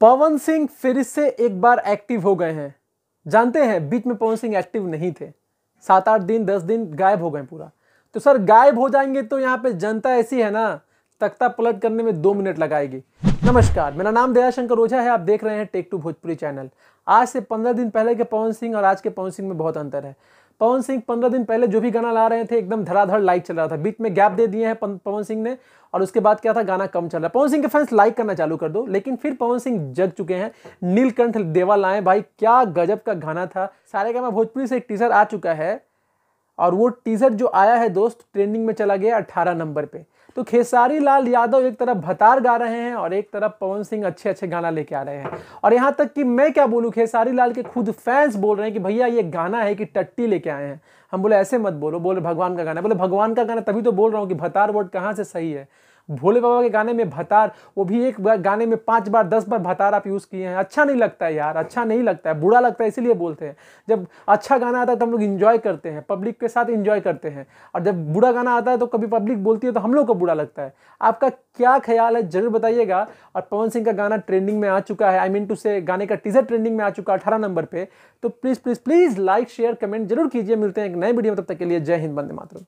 पवन सिंह फिर से एक बार एक्टिव हो गए हैं जानते हैं बीच में पवन सिंह एक्टिव नहीं थे सात आठ दिन दस दिन गायब हो गए पूरा तो सर गायब हो जाएंगे तो यहाँ पे जनता ऐसी है ना तख्ता पलट करने में दो मिनट लगाएगी नमस्कार मेरा नाम दयाशंकर ओझा है आप देख रहे हैं टेक टू भोजपुरी चैनल आज से पंद्रह दिन पहले के पवन सिंह और आज के पवन सिंह में बहुत अंतर है पवन सिंह पंद्रह दिन पहले जो भी गाना ला रहे थे एकदम धड़ाधड़ लाइक चल रहा था बीच में गैप दे दिए हैं पवन सिंह ने और उसके बाद क्या था गाना कम चल रहा है पवन सिंह के फैंस लाइक करना चालू कर दो लेकिन फिर पवन सिंह जग चुके हैं नीलकंठ देवा लाए भाई क्या गजब का गाना था सारे का भोजपुरी से एक टीजर आ चुका है और वो टीजर जो आया है दोस्त ट्रेंडिंग में चला गया अट्ठारह नंबर पे तो खेसारी लाल यादव एक तरफ भतार गा रहे हैं और एक तरफ पवन सिंह अच्छे अच्छे गाना लेके आ रहे हैं और यहाँ तक कि मैं क्या बोलूँ खेसारी लाल के खुद फैंस बोल रहे हैं कि भैया ये गाना है कि टट्टी लेके आए हैं हम बोले ऐसे मत बोलो बोले भगवान का गाना बोले भगवान का गाना तभी तो बोल रहा हूँ कि भतार वर्ड कहाँ से सही है भोले बाबा के गाने में भतार वो भी एक बार गाने में पाँच बार दस बार भतार आप यूज़ किए हैं अच्छा नहीं लगता है यार अच्छा नहीं लगता है बुरा लगता है इसीलिए बोलते हैं जब अच्छा गाना आता है तो हम लोग इन्जॉय करते हैं पब्लिक के साथ इन्जॉय करते हैं और जब बुरा गाना आता है तो कभी पब्लिक बोलती है तो हम लोग को बुरा लगता है आपका क्या ख्याल है ज़रूर बताइएगा और पवन सिंह का गाना ट्रेंडिंग में आ चुका है आई मीन टू से गाने का टीजर ट्रेंडिंग में आ चुका है अठारह नंबर पर तो please please please like share comment जरूर कीजिए मिलते हैं एक नए वीडियो में तब तक के लिए जय हिंद बंदे मातरम